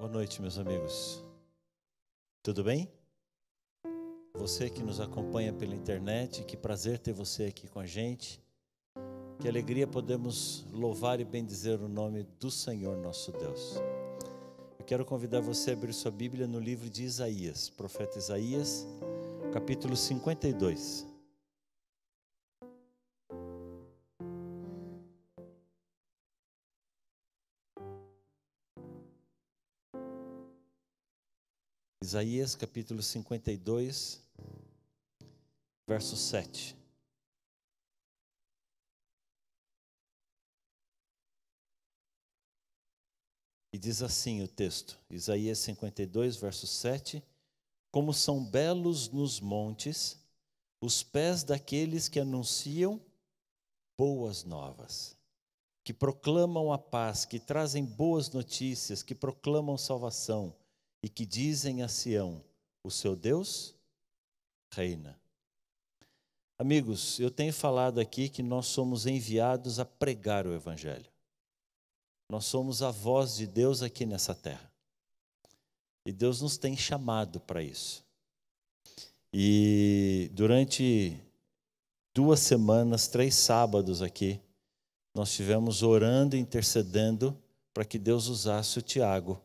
Boa noite, meus amigos. Tudo bem? Você que nos acompanha pela internet, que prazer ter você aqui com a gente. Que alegria podemos louvar e bendizer o nome do Senhor nosso Deus. Eu quero convidar você a abrir sua Bíblia no livro de Isaías, profeta Isaías, capítulo 52. Isaías capítulo 52, verso 7. E diz assim o texto, Isaías 52, verso 7: Como são belos nos montes os pés daqueles que anunciam boas novas, que proclamam a paz, que trazem boas notícias, que proclamam salvação e que dizem a Sião: O seu Deus reina. Amigos, eu tenho falado aqui que nós somos enviados a pregar o Evangelho. Nós somos a voz de Deus aqui nessa terra. E Deus nos tem chamado para isso. E durante duas semanas, três sábados aqui, nós estivemos orando, intercedendo para que Deus usasse o Tiago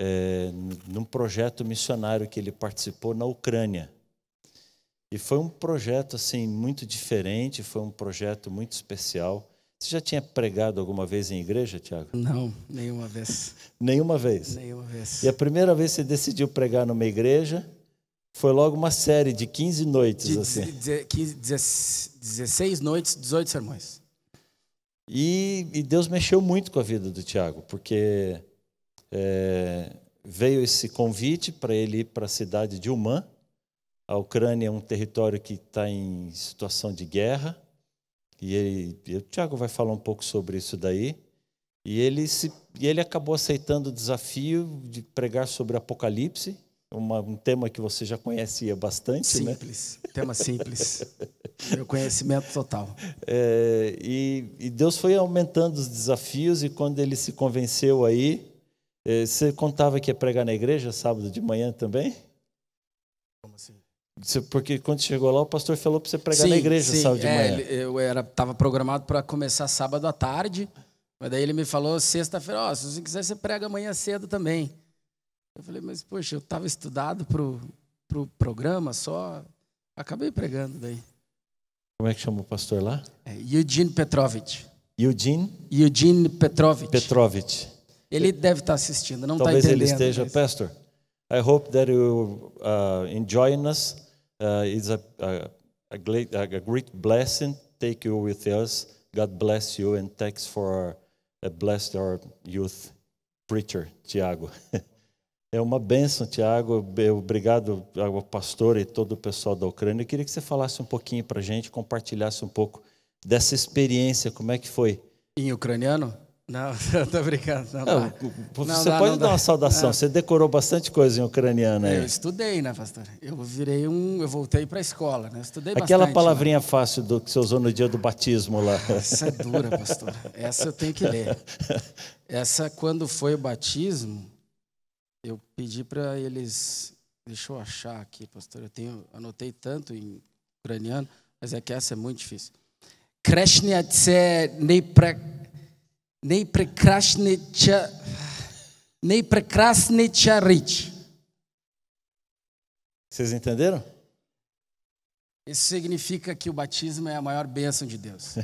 é, num projeto missionário que ele participou na Ucrânia. E foi um projeto assim muito diferente, foi um projeto muito especial. Você já tinha pregado alguma vez em igreja, Tiago? Não, nenhuma vez. nenhuma vez. Nenhuma vez. E a primeira vez que você decidiu pregar numa igreja foi logo uma série de 15 noites de, assim. 15, 16 noites, 18 sermões. E, e Deus mexeu muito com a vida do Tiago, porque é, veio esse convite para ele ir para a cidade de Uman, A Ucrânia é um território que está em situação de guerra. E, ele, e o Tiago vai falar um pouco sobre isso daí. E ele, se, e ele acabou aceitando o desafio de pregar sobre Apocalipse, uma, um tema que você já conhecia bastante. Né? Simples, né? tema simples. Meu conhecimento total. É, e, e Deus foi aumentando os desafios, e quando ele se convenceu aí, eh, você contava que ia pregar na igreja sábado de manhã também? Como assim? Porque quando chegou lá, o pastor falou para você pregar sim, na igreja sim, sábado de é, manhã. Eu estava programado para começar sábado à tarde, mas daí ele me falou sexta-feira, oh, se você quiser, você prega amanhã cedo também. Eu falei, mas poxa, eu estava estudado para o pro programa só, acabei pregando daí. Como é que chama o pastor lá? É, Eugene Petrovich. Eugene? Eugene Petrovich. Petrovich. Ele deve estar assistindo, não está entendendo. Talvez ele esteja, pastor. I hope that you uh, enjoying us. Uh, it's a, a, a, great, a great blessing. Take you with us. God bless you and thanks for uh, bless our youth preacher, Tiago. É uma benção, Tiago. Obrigado ao pastor e todo o pessoal da Ucrânia. Eu queria que você falasse um pouquinho para a gente, compartilhasse um pouco dessa experiência, como é que foi? Em ucraniano? Não, eu tô brincando. Não, não, você dá, pode dar uma saudação. É. Você decorou bastante coisa em ucraniano aí. Eu estudei, né, pastor? Eu virei um, eu voltei para a escola, né? estudei Aquela bastante, né? palavrinha né? fácil do que você usou no dia do batismo lá. Essa é dura, pastor. Essa eu tenho que ler. Essa quando foi o batismo, eu pedi para eles, deixa eu achar aqui, pastor. Eu tenho, anotei tanto em ucraniano, mas é que essa é muito difícil. Kreshniatse Neprek не прекраснича, не Vocês entenderam? Isso significa que o batismo é a maior bênção de Deus.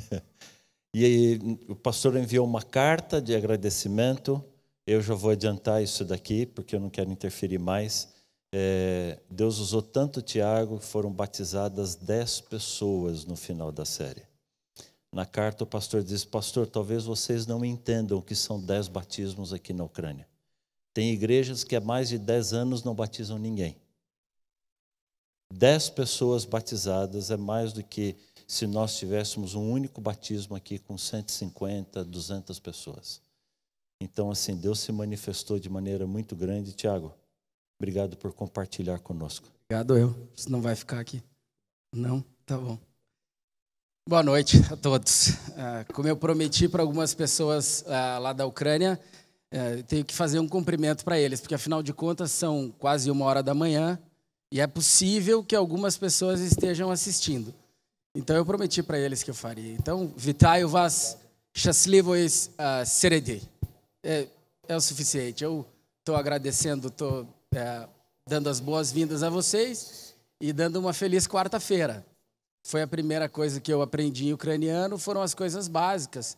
e aí, o pastor enviou uma carta de agradecimento. Eu já vou adiantar isso daqui, porque eu não quero interferir mais. É, Deus usou tanto Tiago que foram batizadas dez pessoas no final da série. Na carta, o pastor diz: Pastor, talvez vocês não entendam o que são dez batismos aqui na Ucrânia. Tem igrejas que há mais de dez anos não batizam ninguém. Dez pessoas batizadas é mais do que se nós tivéssemos um único batismo aqui com 150, 200 pessoas. Então, assim, Deus se manifestou de maneira muito grande. Tiago, obrigado por compartilhar conosco. Obrigado eu. Você não vai ficar aqui? Não? Tá bom. Boa noite a todos. É, como eu prometi para algumas pessoas é, lá da Ucrânia, é, tenho que fazer um cumprimento para eles, porque afinal de contas são quase uma hora da manhã e é possível que algumas pessoas estejam assistindo. Então eu prometi para eles que eu faria. Então, Vitaio Vas, Shaslivois Seredi. É o suficiente. Eu estou agradecendo, estou é, dando as boas-vindas a vocês e dando uma feliz quarta-feira foi a primeira coisa que eu aprendi em ucraniano, foram as coisas básicas.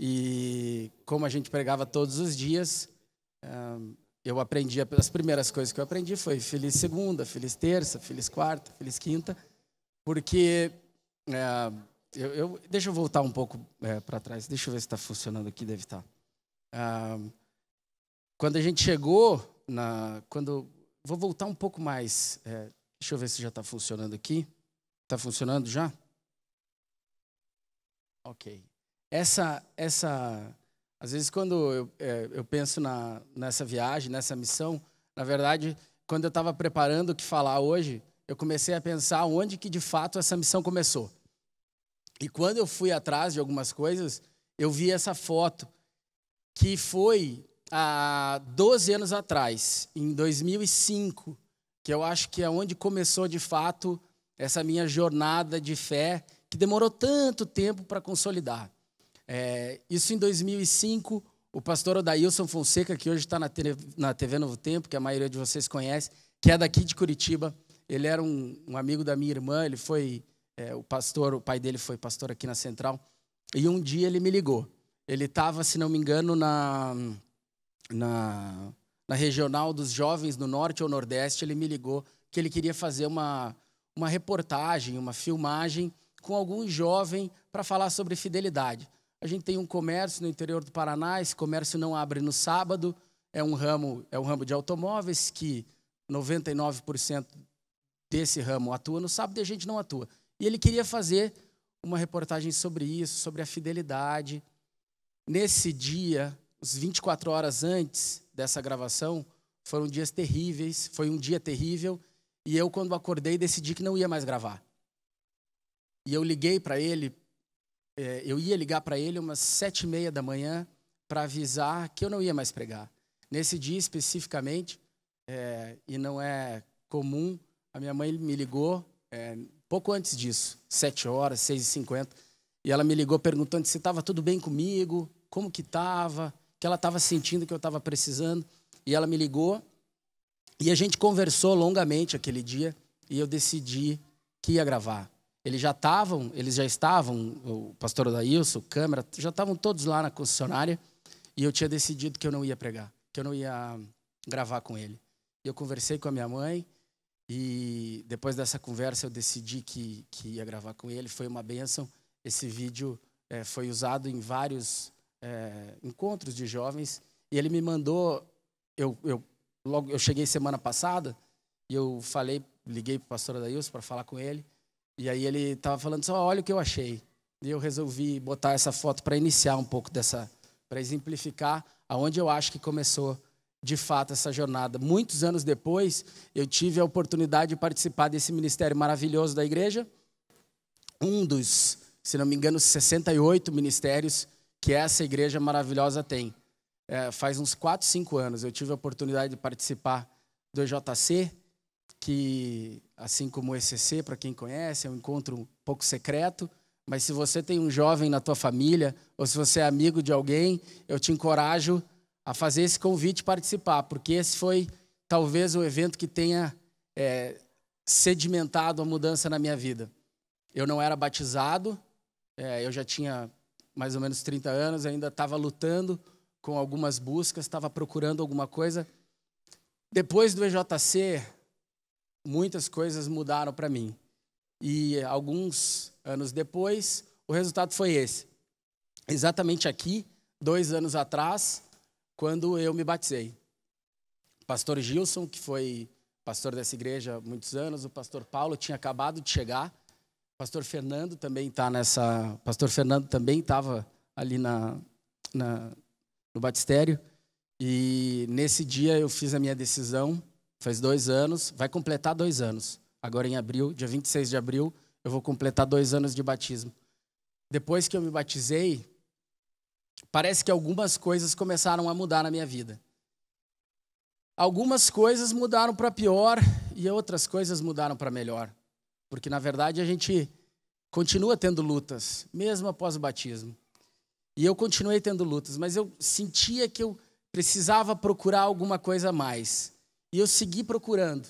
E como a gente pregava todos os dias, eu aprendi as primeiras coisas que eu aprendi foi feliz segunda, feliz terça, feliz quarta, feliz quinta, porque é, eu, eu, deixa eu voltar um pouco é, para trás, deixa eu ver se está funcionando aqui, deve estar. Tá. É, quando a gente chegou na, quando vou voltar um pouco mais, é, deixa eu ver se já está funcionando aqui. Está funcionando já? Ok. Essa, essa, às vezes quando eu, é, eu penso na, nessa viagem, nessa missão, na verdade, quando eu estava preparando o que falar hoje, eu comecei a pensar onde que de fato essa missão começou. E quando eu fui atrás de algumas coisas, eu vi essa foto que foi há 12 anos atrás, em 2005, que eu acho que é onde começou de fato essa minha jornada de fé que demorou tanto tempo para consolidar. É, isso em 2005, o pastor Odailson Fonseca, que hoje está na, na, TV Novo Tempo, que a maioria de vocês conhece, que é daqui de Curitiba, ele era um, um amigo da minha irmã, ele foi é, o pastor, o pai dele foi pastor aqui na Central, e um dia ele me ligou. Ele estava, se não me engano, na, na, na regional dos jovens no Norte ou Nordeste, ele me ligou que ele queria fazer uma, uma reportagem, uma filmagem com algum jovem para falar sobre fidelidade. A gente tem um comércio no interior do Paraná, esse comércio não abre no sábado, é um ramo, é um ramo de automóveis que 99% desse ramo atua no sábado e a gente não atua. E ele queria fazer uma reportagem sobre isso, sobre a fidelidade. Nesse dia, os 24 horas antes dessa gravação, foram dias terríveis, foi um dia terrível e eu, quando acordei, decidi que não ia mais gravar. E eu liguei para ele, é, eu ia ligar para ele umas sete e meia da manhã para avisar que eu não ia mais pregar. Nesse dia especificamente, é, e não é comum, a minha mãe me ligou é, pouco antes disso, sete horas, seis e cinquenta, e ela me ligou perguntando se estava tudo bem comigo, como que estava, que ela estava sentindo que eu estava precisando. E ela me ligou e a gente conversou longamente aquele dia e eu decidi que ia gravar. Eles já estavam, eles já estavam, o pastor Odailson, câmera, já estavam todos lá na concessionária e eu tinha decidido que eu não ia pregar, que eu não ia gravar com ele. Eu conversei com a minha mãe e depois dessa conversa eu decidi que, que ia gravar com ele. Foi uma benção. Esse vídeo é, foi usado em vários é, encontros de jovens e ele me mandou, eu, eu logo eu cheguei semana passada e eu falei, liguei para o pastor Adailson para falar com ele. E aí ele estava falando só, assim, olha o que eu achei. E eu resolvi botar essa foto para iniciar um pouco dessa, para exemplificar aonde eu acho que começou de fato essa jornada. Muitos anos depois, eu tive a oportunidade de participar desse ministério maravilhoso da igreja. Um dos, se não me engano, 68 ministérios que essa igreja maravilhosa tem é, faz uns 4, 5 anos, eu tive a oportunidade de participar do EJC, que, assim como o ECC, para quem conhece, é um encontro um pouco secreto, mas se você tem um jovem na tua família, ou se você é amigo de alguém, eu te encorajo a fazer esse convite participar, porque esse foi talvez o evento que tenha é, sedimentado a mudança na minha vida. Eu não era batizado, é, eu já tinha mais ou menos 30 anos, ainda estava lutando com algumas buscas, estava procurando alguma coisa. Depois do EJC, muitas coisas mudaram para mim. E alguns anos depois, o resultado foi esse. Exatamente aqui, dois anos atrás, quando eu me batizei. O pastor Gilson, que foi pastor dessa igreja há muitos anos, o pastor Paulo tinha acabado de chegar. O pastor Fernando também está nessa. pastor Fernando também estava ali na, na, no batistério. E nesse dia eu fiz a minha decisão, faz dois anos, vai completar dois anos. Agora em abril, dia 26 de abril, eu vou completar dois anos de batismo. Depois que eu me batizei, parece que algumas coisas começaram a mudar na minha vida. Algumas coisas mudaram para pior e outras coisas mudaram para melhor. Porque, na verdade, a gente continua tendo lutas, mesmo após o batismo. E eu continuei tendo lutas, mas eu sentia que eu precisava procurar alguma coisa a mais. E eu segui procurando.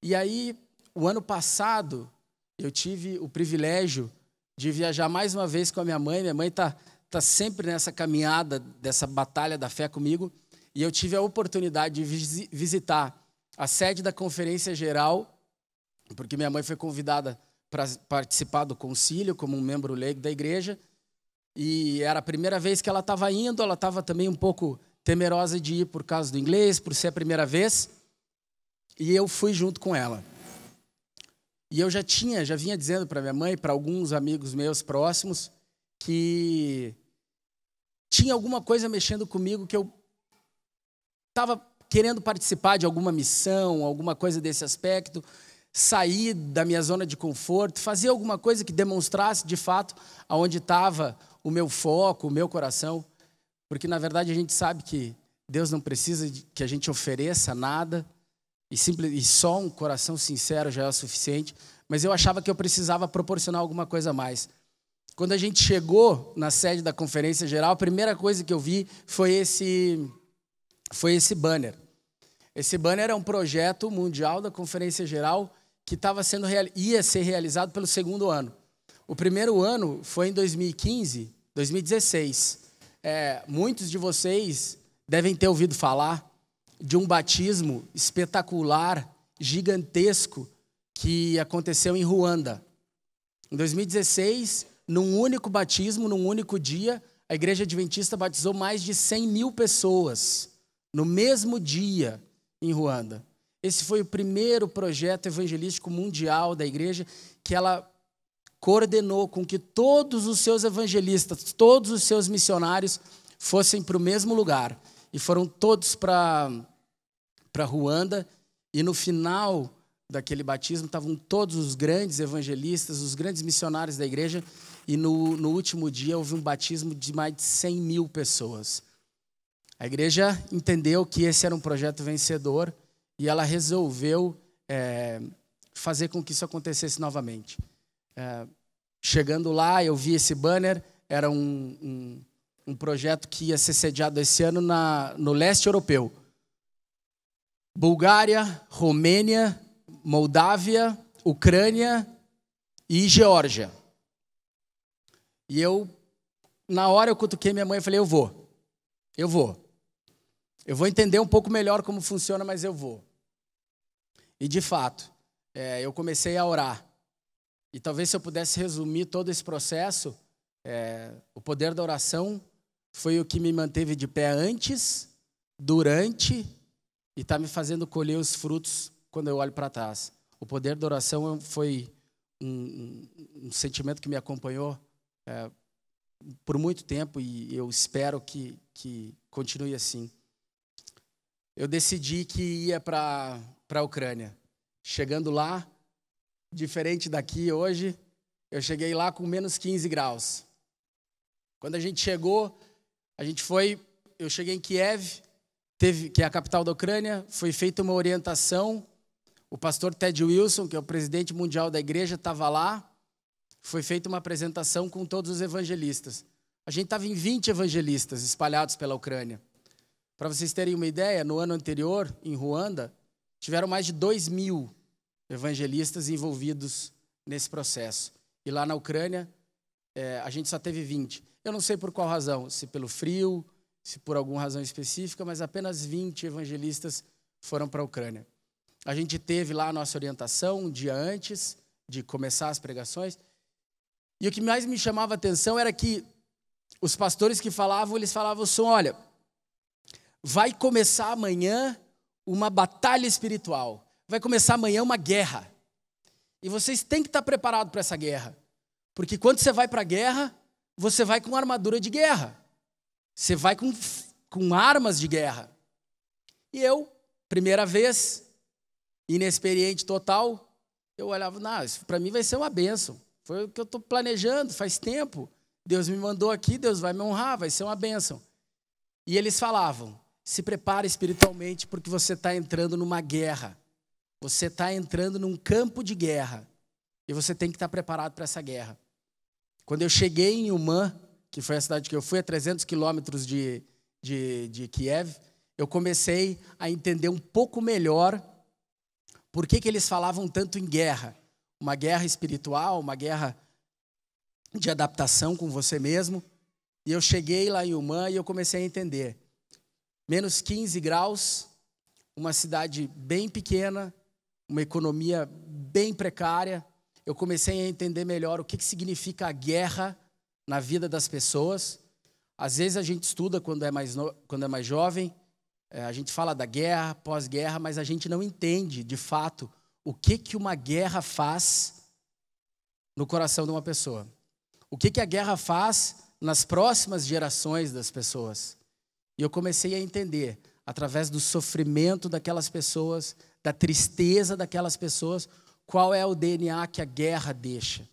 E aí, o ano passado, eu tive o privilégio de viajar mais uma vez com a minha mãe. Minha mãe está tá sempre nessa caminhada, dessa batalha da fé comigo. E eu tive a oportunidade de visitar a sede da Conferência Geral, porque minha mãe foi convidada para participar do concílio como um membro leigo da igreja. E era a primeira vez que ela estava indo, ela estava também um pouco temerosa de ir por causa do inglês, por ser a primeira vez. E eu fui junto com ela. E eu já tinha, já vinha dizendo para minha mãe, para alguns amigos meus próximos, que tinha alguma coisa mexendo comigo que eu estava querendo participar de alguma missão, alguma coisa desse aspecto, sair da minha zona de conforto, fazer alguma coisa que demonstrasse de fato aonde estava o meu foco, o meu coração, porque na verdade a gente sabe que Deus não precisa que a gente ofereça nada e, simples, e só um coração sincero já é o suficiente, mas eu achava que eu precisava proporcionar alguma coisa a mais. Quando a gente chegou na sede da conferência geral, a primeira coisa que eu vi foi esse, foi esse banner. Esse banner é um projeto mundial da conferência geral que estava sendo ia ser realizado pelo segundo ano. O primeiro ano foi em 2015, 2016. É, muitos de vocês devem ter ouvido falar de um batismo espetacular, gigantesco, que aconteceu em Ruanda. Em 2016, num único batismo, num único dia, a Igreja Adventista batizou mais de 100 mil pessoas no mesmo dia em Ruanda. Esse foi o primeiro projeto evangelístico mundial da igreja que ela coordenou com que todos os seus evangelistas, todos os seus missionários fossem para o mesmo lugar. E foram todos para Ruanda. E no final daquele batismo estavam todos os grandes evangelistas, os grandes missionários da igreja. E no, no último dia houve um batismo de mais de 100 mil pessoas. A igreja entendeu que esse era um projeto vencedor e ela resolveu é, fazer com que isso acontecesse novamente chegando lá, eu vi esse banner, era um, um, um, projeto que ia ser sediado esse ano na, no leste europeu. Bulgária, Romênia, Moldávia, Ucrânia e Geórgia. E eu, na hora eu cutuquei minha mãe e falei, eu vou, eu vou. Eu vou entender um pouco melhor como funciona, mas eu vou. E de fato, é, eu comecei a orar. E talvez se eu pudesse resumir todo esse processo, é, o poder da oração foi o que me manteve de pé antes, durante e está me fazendo colher os frutos quando eu olho para trás. O poder da oração foi um, um, um sentimento que me acompanhou é, por muito tempo e eu espero que, que continue assim. Eu decidi que ia para a Ucrânia. Chegando lá, diferente daqui hoje. Eu cheguei lá com menos 15 graus. Quando a gente chegou, a gente foi. Eu cheguei em Kiev, teve, que é a capital da Ucrânia, foi feita uma orientação. O pastor Ted Wilson, que é o presidente mundial da igreja, estava lá. Foi feita uma apresentação com todos os evangelistas. A gente estava em 20 evangelistas espalhados pela Ucrânia. Para vocês terem uma ideia, no ano anterior, em Ruanda, tiveram mais de 2 mil evangelistas envolvidos nesse processo. E lá na Ucrânia, é, a gente só teve 20. Eu não sei por qual razão, se pelo frio, se por alguma razão específica, mas apenas 20 evangelistas foram para a Ucrânia. A gente teve lá a nossa orientação um dia antes de começar as pregações. E o que mais me chamava a atenção era que os pastores que falavam, eles falavam assim: olha, vai começar amanhã uma batalha espiritual vai começar amanhã uma guerra. E vocês têm que estar preparados para essa guerra. Porque quando você vai para a guerra, você vai com armadura de guerra. Você vai com, com armas de guerra. E eu, primeira vez, inexperiente total, eu olhava, para mim vai ser uma benção. Foi o que eu estou planejando faz tempo. Deus me mandou aqui, Deus vai me honrar, vai ser uma benção. E eles falavam, se prepare espiritualmente porque você está entrando numa guerra. Você está entrando num campo de guerra e você tem que estar tá preparado para essa guerra. Quando eu cheguei em Umã, que foi a cidade que eu fui, a 300 quilômetros de, de, de Kiev, eu comecei a entender um pouco melhor por que, que eles falavam tanto em guerra. Uma guerra espiritual, uma guerra de adaptação com você mesmo. E eu cheguei lá em Umã e eu comecei a entender. Menos 15 graus, uma cidade bem pequena, uma economia bem precária, eu comecei a entender melhor o que, que significa a guerra na vida das pessoas. Às vezes a gente estuda quando é mais, no... quando é mais jovem, é, a gente fala da guerra, pós-guerra, mas a gente não entende de fato o que, que uma guerra faz no coração de uma pessoa. O que, que a guerra faz nas próximas gerações das pessoas. E eu comecei a entender, através do sofrimento daquelas pessoas, da tristeza daquelas pessoas, qual é o DNA que a guerra deixa.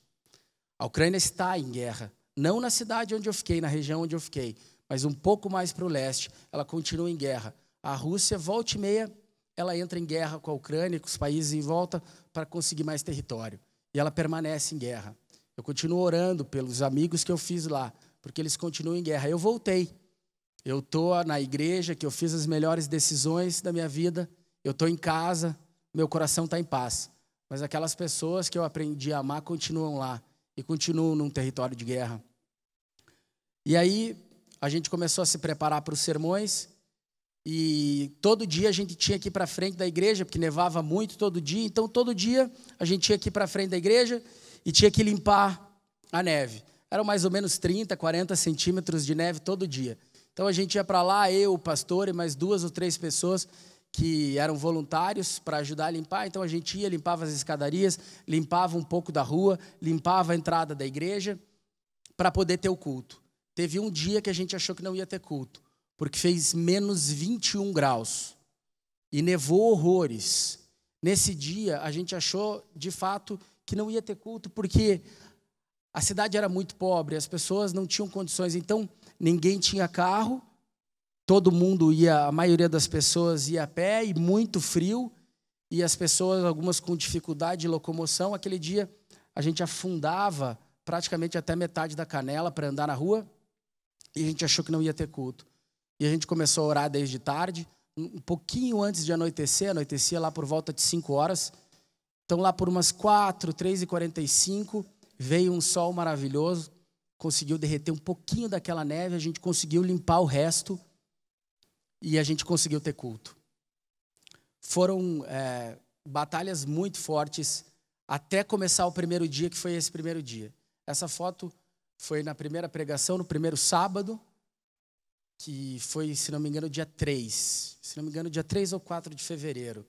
A Ucrânia está em guerra, não na cidade onde eu fiquei, na região onde eu fiquei, mas um pouco mais para o leste, ela continua em guerra. A Rússia, volta e meia, ela entra em guerra com a Ucrânia, com os países em volta, para conseguir mais território. E ela permanece em guerra. Eu continuo orando pelos amigos que eu fiz lá, porque eles continuam em guerra. Eu voltei. Eu estou na igreja que eu fiz as melhores decisões da minha vida, eu estou em casa, meu coração está em paz. Mas aquelas pessoas que eu aprendi a amar continuam lá e continuam num território de guerra. E aí a gente começou a se preparar para os sermões e todo dia a gente tinha que ir para frente da igreja, porque nevava muito todo dia, então todo dia a gente tinha que ir para frente da igreja e tinha que limpar a neve. Eram mais ou menos 30, 40 centímetros de neve todo dia. Então a gente ia para lá, eu, o pastor e mais duas ou três pessoas, que eram voluntários para ajudar a limpar, então a gente ia, limpava as escadarias, limpava um pouco da rua, limpava a entrada da igreja para poder ter o culto. Teve um dia que a gente achou que não ia ter culto, porque fez menos 21 graus e nevou horrores. Nesse dia, a gente achou de fato que não ia ter culto, porque a cidade era muito pobre, as pessoas não tinham condições, então ninguém tinha carro todo mundo ia, a maioria das pessoas ia a pé e muito frio, e as pessoas, algumas com dificuldade de locomoção. Aquele dia a gente afundava praticamente até metade da canela para andar na rua, e a gente achou que não ia ter culto. E a gente começou a orar desde tarde, um pouquinho antes de anoitecer, anoitecia lá por volta de 5 horas. Então, lá por umas 4, 3 e 45 veio um sol maravilhoso, conseguiu derreter um pouquinho daquela neve, a gente conseguiu limpar o resto e a gente conseguiu ter culto. Foram é, batalhas muito fortes até começar o primeiro dia, que foi esse primeiro dia. Essa foto foi na primeira pregação, no primeiro sábado, que foi, se não me engano, dia 3. Se não me engano, dia 3 ou 4 de fevereiro.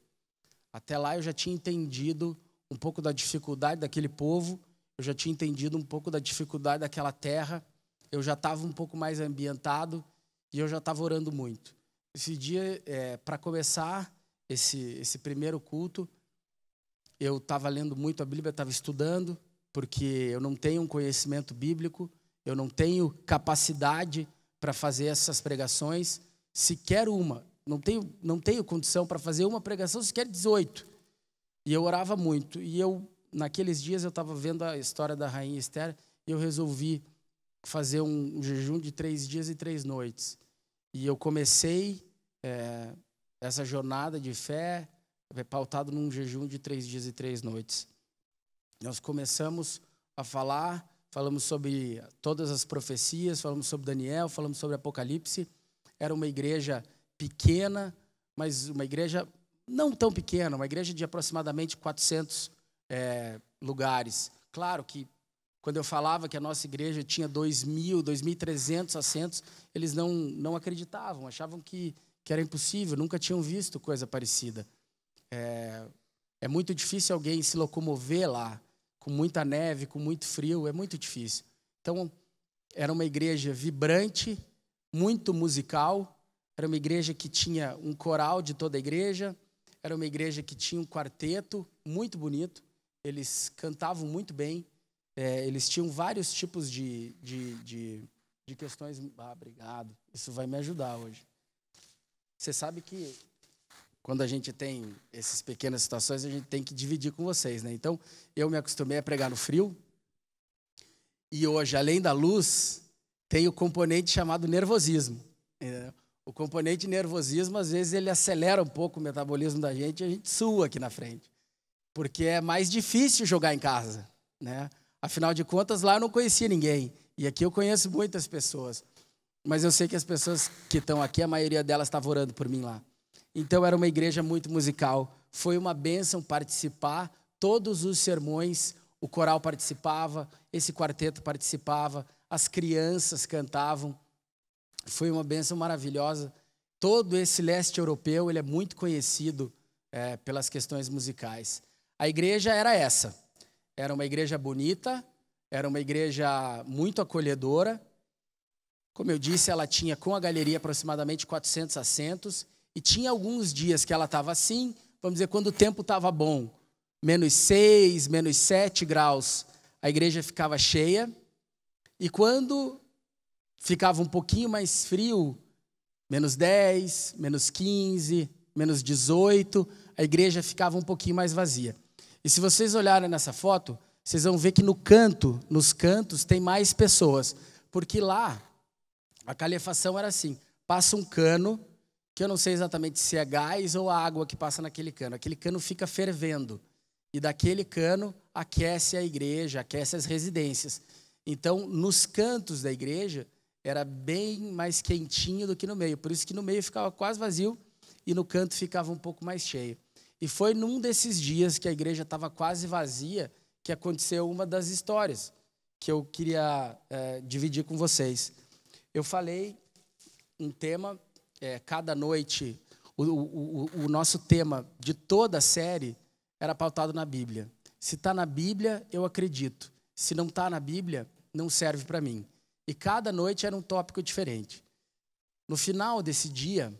Até lá eu já tinha entendido um pouco da dificuldade daquele povo, eu já tinha entendido um pouco da dificuldade daquela terra, eu já estava um pouco mais ambientado e eu já estava orando muito. Esse dia, é, para começar esse, esse primeiro culto, eu estava lendo muito a Bíblia, estava estudando, porque eu não tenho um conhecimento bíblico, eu não tenho capacidade para fazer essas pregações, sequer uma. Não tenho, não tenho condição para fazer uma pregação, sequer 18. E eu orava muito. E eu, naqueles dias, eu estava vendo a história da rainha Esther e eu resolvi fazer um jejum de três dias e três noites. E eu comecei é, essa jornada de fé é, pautado num jejum de três dias e três noites. Nós começamos a falar, falamos sobre todas as profecias, falamos sobre Daniel, falamos sobre Apocalipse. Era uma igreja pequena, mas uma igreja não tão pequena, uma igreja de aproximadamente 400 é, lugares. Claro que quando eu falava que a nossa igreja tinha 2.000, 2.300 assentos, eles não, não acreditavam, achavam que, que era impossível, nunca tinham visto coisa parecida. É, é muito difícil alguém se locomover lá, com muita neve, com muito frio, é muito difícil. Então, era uma igreja vibrante, muito musical, era uma igreja que tinha um coral de toda a igreja, era uma igreja que tinha um quarteto muito bonito, eles cantavam muito bem é, eles tinham vários tipos de, de, de, de questões. Ah, obrigado. Isso vai me ajudar hoje. Você sabe que quando a gente tem essas pequenas situações, a gente tem que dividir com vocês, né? Então, eu me acostumei a pregar no frio. E hoje, além da luz, tem o componente chamado nervosismo. O componente nervosismo, às vezes, ele acelera um pouco o metabolismo da gente e a gente sua aqui na frente. Porque é mais difícil jogar em casa, né? Afinal de contas, lá eu não conhecia ninguém. E aqui eu conheço muitas pessoas. Mas eu sei que as pessoas que estão aqui, a maioria delas estava orando por mim lá. Então era uma igreja muito musical. Foi uma bênção participar. Todos os sermões, o coral participava, esse quarteto participava, as crianças cantavam. Foi uma bênção maravilhosa. Todo esse leste europeu ele é muito conhecido é, pelas questões musicais. A igreja era essa era uma igreja bonita, era uma igreja muito acolhedora. Como eu disse, ela tinha com a galeria aproximadamente 400 assentos e tinha alguns dias que ela estava assim, vamos dizer, quando o tempo estava bom, menos 6, menos 7 graus, a igreja ficava cheia. E quando ficava um pouquinho mais frio, menos 10, menos 15, menos 18, a igreja ficava um pouquinho mais vazia. E se vocês olharem nessa foto, vocês vão ver que no canto, nos cantos, tem mais pessoas. Porque lá, a calefação era assim: passa um cano, que eu não sei exatamente se é gás ou água que passa naquele cano. Aquele cano fica fervendo. E daquele cano aquece a igreja, aquece as residências. Então, nos cantos da igreja, era bem mais quentinho do que no meio. Por isso que no meio ficava quase vazio e no canto ficava um pouco mais cheio. E foi num desses dias que a igreja estava quase vazia que aconteceu uma das histórias que eu queria é, dividir com vocês. Eu falei um tema, é, cada noite, o, o, o nosso tema de toda a série era pautado na Bíblia. Se está na Bíblia, eu acredito. Se não está na Bíblia, não serve para mim. E cada noite era um tópico diferente. No final desse dia,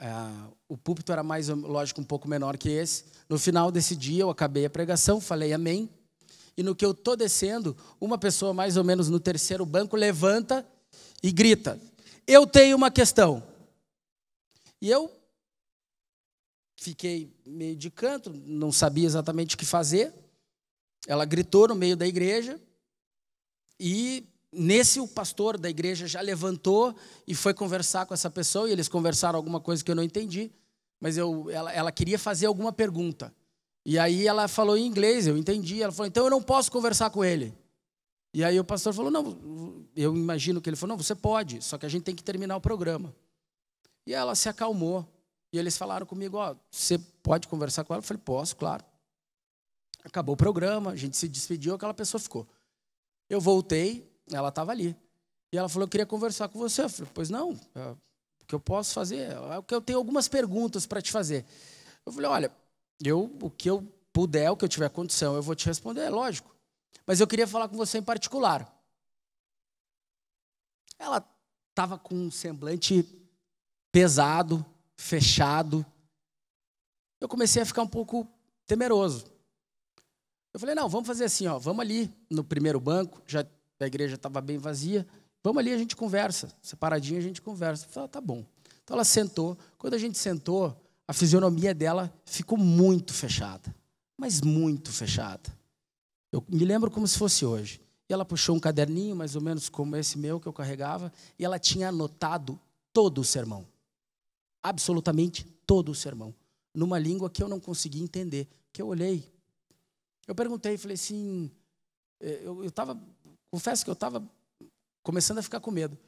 Uh, o púlpito era mais, lógico, um pouco menor que esse. No final desse dia, eu acabei a pregação, falei amém. E no que eu estou descendo, uma pessoa mais ou menos no terceiro banco levanta e grita: Eu tenho uma questão. E eu fiquei meio de canto, não sabia exatamente o que fazer. Ela gritou no meio da igreja e nesse o pastor da igreja já levantou e foi conversar com essa pessoa e eles conversaram alguma coisa que eu não entendi, mas eu, ela, ela queria fazer alguma pergunta. E aí ela falou em inglês, eu entendi. Ela falou, então eu não posso conversar com ele. E aí o pastor falou, não, eu imagino que ele falou, não, você pode, só que a gente tem que terminar o programa. E ela se acalmou. E eles falaram comigo, ó, oh, você pode conversar com ela? Eu falei, posso, claro. Acabou o programa, a gente se despediu, aquela pessoa ficou. Eu voltei, ela estava ali. E ela falou: Eu queria conversar com você. Eu falei: Pois não, é, o que eu posso fazer? É que eu tenho algumas perguntas para te fazer. Eu falei: Olha, eu, o que eu puder, o que eu tiver condição, eu vou te responder, é lógico. Mas eu queria falar com você em particular. Ela estava com um semblante pesado, fechado. Eu comecei a ficar um pouco temeroso. Eu falei: Não, vamos fazer assim, ó, vamos ali no primeiro banco, já a igreja estava bem vazia. Vamos ali, a gente conversa. Separadinho, a gente conversa. Eu falei, ah, tá bom. Então ela sentou. Quando a gente sentou, a fisionomia dela ficou muito fechada. Mas muito fechada. Eu me lembro como se fosse hoje. E ela puxou um caderninho, mais ou menos como esse meu que eu carregava, e ela tinha anotado todo o sermão. Absolutamente todo o sermão. Numa língua que eu não conseguia entender. Que eu olhei. Eu perguntei, falei assim. É, eu estava confesso que eu estava começando a ficar com medo.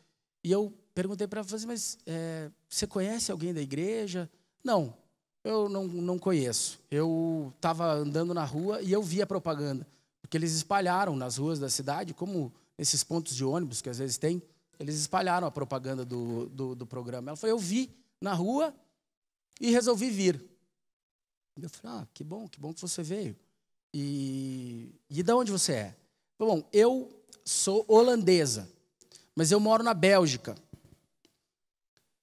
E eu perguntei para ela, assim, mas é, você conhece alguém da igreja? Não, eu não, não conheço. Eu estava andando na rua e eu vi a propaganda. Porque eles espalharam nas ruas da cidade, como esses pontos de ônibus que às vezes tem, eles espalharam a propaganda do, do, do programa. Ela falou, eu vi na rua e resolvi vir. Eu falei, ah, que bom, que bom que você veio. E, e da onde você é? Bom, eu sou holandesa, mas eu moro na Bélgica.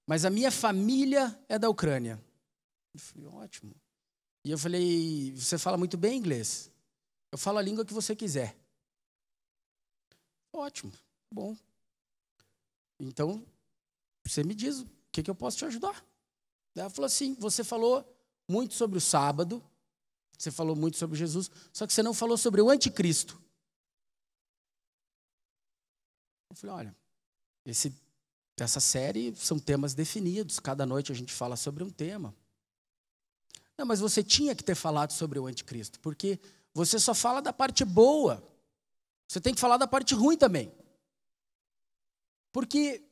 Mas a minha família é da Ucrânia. Eu falei, ótimo. E eu falei, você fala muito bem inglês. Eu falo a língua que você quiser. Ótimo, bom. Então, você me diz o que, que eu posso te ajudar. Ela falou assim: você falou muito sobre o sábado, você falou muito sobre Jesus, só que você não falou sobre o anticristo. Eu falei, olha, esse, essa série são temas definidos, cada noite a gente fala sobre um tema. Não, mas você tinha que ter falado sobre o anticristo, porque você só fala da parte boa. Você tem que falar da parte ruim também. Porque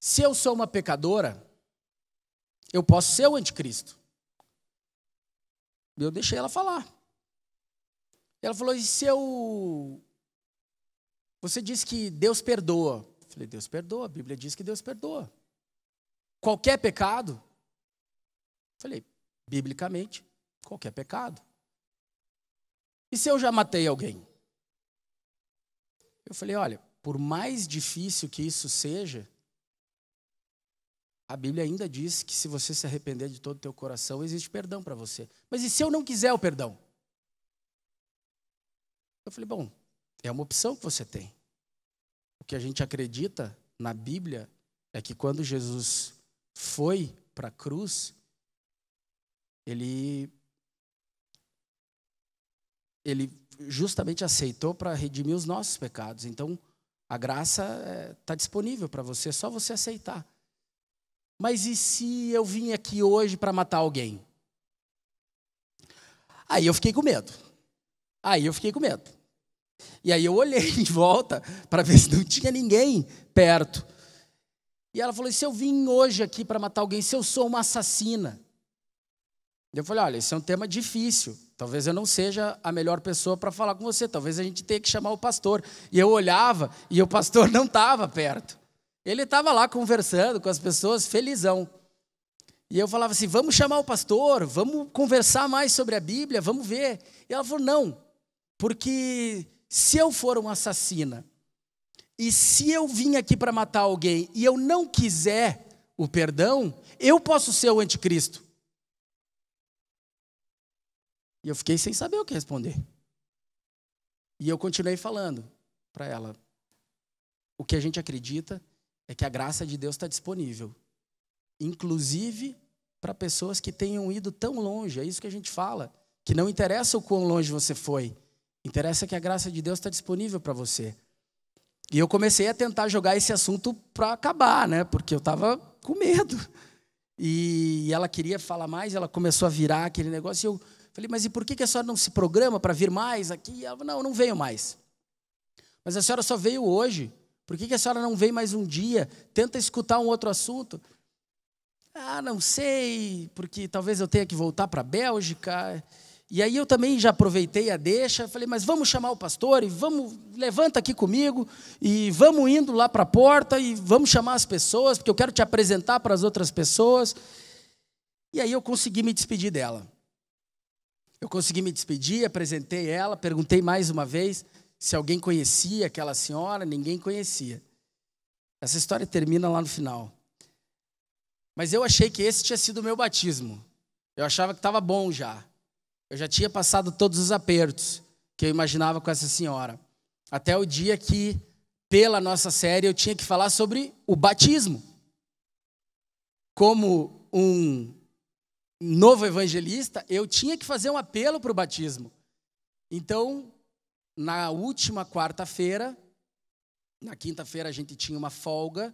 se eu sou uma pecadora, eu posso ser o anticristo. Eu deixei ela falar. Ela falou: e se eu você diz que Deus perdoa. Eu falei, Deus perdoa, a Bíblia diz que Deus perdoa. Qualquer pecado? Eu falei, biblicamente, qualquer pecado. E se eu já matei alguém? Eu falei, olha, por mais difícil que isso seja, a Bíblia ainda diz que se você se arrepender de todo o teu coração, existe perdão para você. Mas e se eu não quiser o perdão? Eu falei, bom, é uma opção que você tem. O que a gente acredita na Bíblia é que quando Jesus foi para a cruz, ele ele justamente aceitou para redimir os nossos pecados. Então, a graça está é, disponível para você, é só você aceitar. Mas e se eu vim aqui hoje para matar alguém? Aí eu fiquei com medo. Aí eu fiquei com medo. E aí eu olhei em volta para ver se não tinha ninguém perto. E ela falou: se eu vim hoje aqui para matar alguém, se eu sou uma assassina? Eu falei: olha, esse é um tema difícil. Talvez eu não seja a melhor pessoa para falar com você. Talvez a gente tenha que chamar o pastor. E eu olhava e o pastor não estava perto. Ele estava lá conversando com as pessoas, felizão. E eu falava assim: vamos chamar o pastor, vamos conversar mais sobre a Bíblia, vamos ver. E ela falou: não, porque se eu for uma assassina e se eu vim aqui para matar alguém e eu não quiser o perdão, eu posso ser o anticristo. E eu fiquei sem saber o que responder. E eu continuei falando para ela. O que a gente acredita é que a graça de Deus está disponível, inclusive para pessoas que tenham ido tão longe. É isso que a gente fala, que não interessa o quão longe você foi, Interessa que a graça de Deus está disponível para você. E eu comecei a tentar jogar esse assunto para acabar, né? Porque eu estava com medo. E ela queria falar mais, ela começou a virar aquele negócio. E eu falei, mas e por que a senhora não se programa para vir mais aqui? E ela falou, não, eu não venho mais. Mas a senhora só veio hoje. Por que a senhora não vem mais um dia? Tenta escutar um outro assunto. Ah, não sei, porque talvez eu tenha que voltar para a Bélgica. E aí eu também já aproveitei a deixa, falei, mas vamos chamar o pastor e vamos, levanta aqui comigo e vamos indo lá para a porta e vamos chamar as pessoas, porque eu quero te apresentar para as outras pessoas. E aí eu consegui me despedir dela. Eu consegui me despedir, apresentei ela, perguntei mais uma vez se alguém conhecia aquela senhora, ninguém conhecia. Essa história termina lá no final. Mas eu achei que esse tinha sido o meu batismo. Eu achava que estava bom já. Eu já tinha passado todos os apertos que eu imaginava com essa senhora. Até o dia que, pela nossa série, eu tinha que falar sobre o batismo. Como um novo evangelista, eu tinha que fazer um apelo para o batismo. Então, na última quarta-feira, na quinta-feira a gente tinha uma folga,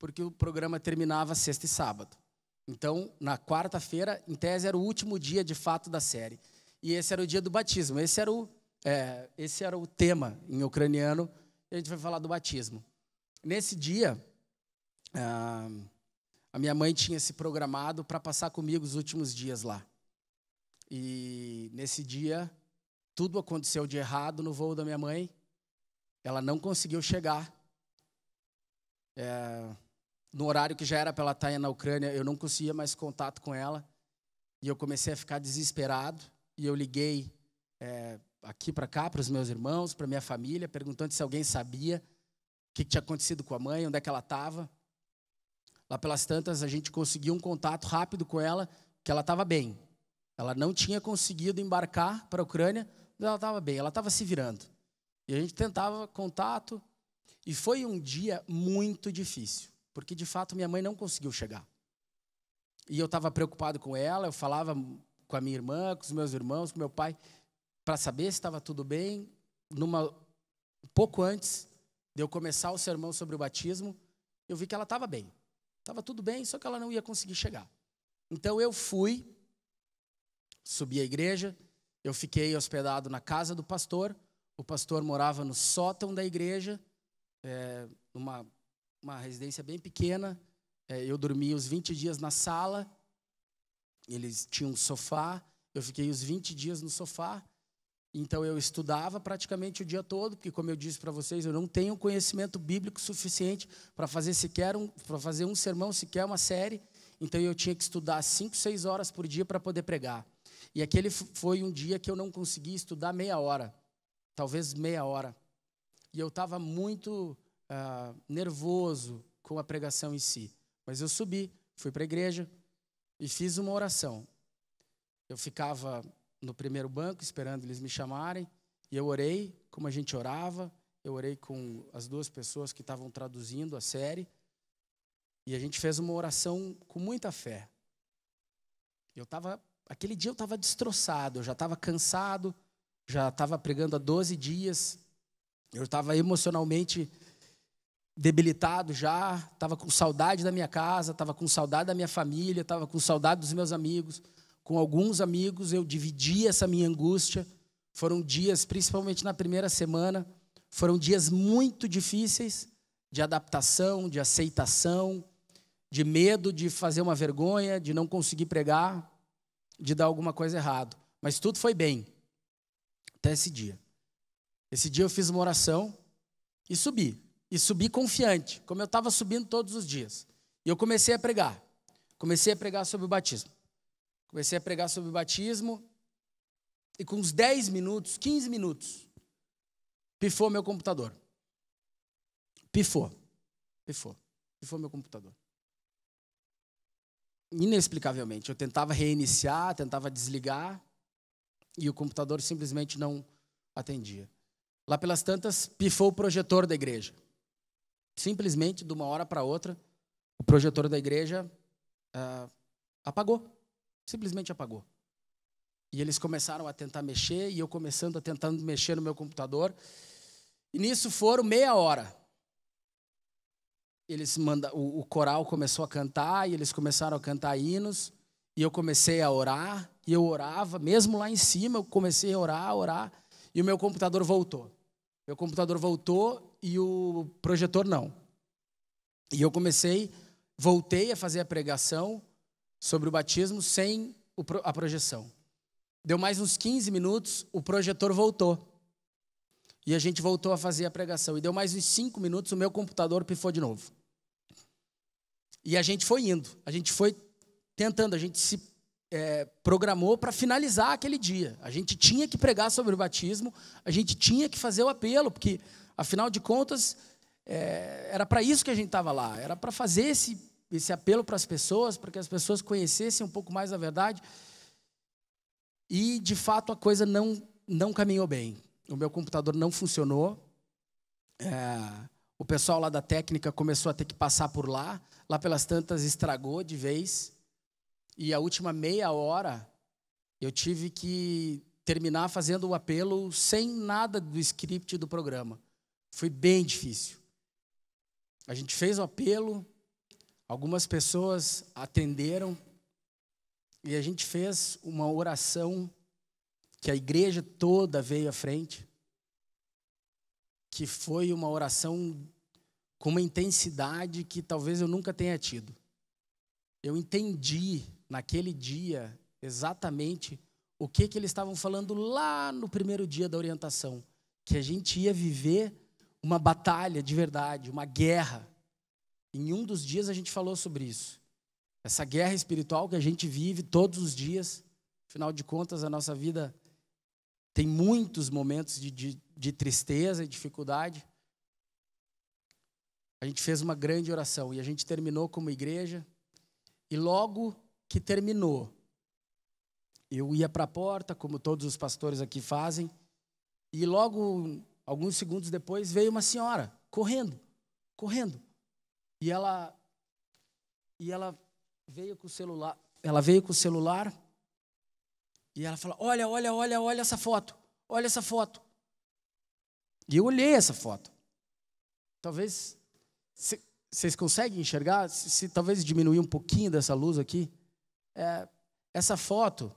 porque o programa terminava sexta e sábado. Então, na quarta-feira, em tese, era o último dia de fato da série. E esse era o dia do batismo. Esse era o, é, esse era o tema em ucraniano. E a gente vai falar do batismo. Nesse dia, ah, a minha mãe tinha se programado para passar comigo os últimos dias lá. E nesse dia, tudo aconteceu de errado no voo da minha mãe. Ela não conseguiu chegar. É, no horário que já era pela Taia tá na Ucrânia, eu não conseguia mais contato com ela. E eu comecei a ficar desesperado. E eu liguei é, aqui para cá, para os meus irmãos, para minha família, perguntando se alguém sabia o que, que tinha acontecido com a mãe, onde é que ela estava. Lá pelas tantas, a gente conseguiu um contato rápido com ela, que ela estava bem. Ela não tinha conseguido embarcar para a Ucrânia, mas ela estava bem, ela estava se virando. E a gente tentava contato, e foi um dia muito difícil porque de fato minha mãe não conseguiu chegar. E eu estava preocupado com ela, eu falava com a minha irmã, com os meus irmãos, com meu pai, para saber se estava tudo bem. Numa, pouco antes de eu começar o sermão sobre o batismo, eu vi que ela estava bem. Estava tudo bem, só que ela não ia conseguir chegar. Então eu fui, subi a igreja, eu fiquei hospedado na casa do pastor. O pastor morava no sótão da igreja, é, numa uma residência bem pequena. É, eu dormi os 20 dias na sala. Eles tinham um sofá. Eu fiquei os 20 dias no sofá. Então eu estudava praticamente o dia todo, porque como eu disse para vocês, eu não tenho conhecimento bíblico suficiente para fazer sequer um, para fazer um sermão, sequer uma série. Então eu tinha que estudar 5, 6 horas por dia para poder pregar. E aquele foi um dia que eu não consegui estudar meia hora, talvez meia hora. E eu estava muito ah, nervoso com a pregação em si. Mas eu subi, fui para a igreja e fiz uma oração. Eu ficava no primeiro banco esperando eles me chamarem e eu orei como a gente orava. Eu orei com as duas pessoas que estavam traduzindo a série e a gente fez uma oração com muita fé. Eu estava aquele dia eu estava destroçado, eu já estava cansado, já estava pregando há 12 dias, eu estava emocionalmente debilitado já, estava com saudade da minha casa, estava com saudade da minha família, estava com saudade dos meus amigos. Com alguns amigos eu dividi essa minha angústia. Foram dias, principalmente na primeira semana, foram dias muito difíceis de adaptação, de aceitação, de medo de fazer uma vergonha, de não conseguir pregar, de dar alguma coisa errado. Mas tudo foi bem até esse dia. Esse dia eu fiz uma oração e subi e subi confiante, como eu estava subindo todos os dias. E eu comecei a pregar. Comecei a pregar sobre o batismo. Comecei a pregar sobre o batismo e com uns 10 minutos, 15 minutos, pifou meu computador. Pifou. Pifou. Pifou meu computador. Inexplicavelmente, eu tentava reiniciar, tentava desligar e o computador simplesmente não atendia. Lá pelas tantas, pifou o projetor da igreja. Simplesmente, de uma hora para outra, o projetor da igreja uh, apagou. Simplesmente apagou. E eles começaram a tentar mexer, e eu começando a tentando mexer no meu computador. E nisso foram meia hora. Eles manda, o, o coral começou a cantar, e eles começaram a cantar hinos, e eu comecei a orar, e eu orava, mesmo lá em cima, eu comecei a orar, a orar, e o meu computador voltou. Meu computador voltou e o projetor não. E eu comecei, voltei a fazer a pregação sobre o batismo sem a projeção. Deu mais uns 15 minutos, o projetor voltou. E a gente voltou a fazer a pregação. E deu mais uns 5 minutos, o meu computador pifou de novo. E a gente foi indo, a gente foi tentando, a gente se é, programou para finalizar aquele dia. A gente tinha que pregar sobre o batismo, a gente tinha que fazer o apelo, porque Afinal de contas, é, era para isso que a gente estava lá, era para fazer esse, esse apelo para as pessoas, para que as pessoas conhecessem um pouco mais a verdade. E, de fato, a coisa não, não caminhou bem. O meu computador não funcionou. É, o pessoal lá da técnica começou a ter que passar por lá. Lá pelas tantas estragou de vez. E a última meia hora eu tive que terminar fazendo o apelo sem nada do script do programa. Foi bem difícil. A gente fez o apelo, algumas pessoas atenderam e a gente fez uma oração que a igreja toda veio à frente, que foi uma oração com uma intensidade que talvez eu nunca tenha tido. Eu entendi naquele dia exatamente o que, que eles estavam falando lá no primeiro dia da orientação, que a gente ia viver uma batalha de verdade, uma guerra. Em um dos dias a gente falou sobre isso. Essa guerra espiritual que a gente vive todos os dias. Afinal de contas, a nossa vida tem muitos momentos de, de, de tristeza e dificuldade. A gente fez uma grande oração e a gente terminou como igreja. E logo que terminou, eu ia para a porta, como todos os pastores aqui fazem, e logo Alguns segundos depois veio uma senhora correndo, correndo. E ela e ela veio com o celular, ela veio com o celular e ela falou: "Olha, olha, olha, olha essa foto. Olha essa foto". E eu olhei essa foto. Talvez vocês conseguem enxergar? Se, se, talvez diminuir um pouquinho dessa luz aqui. É, essa foto,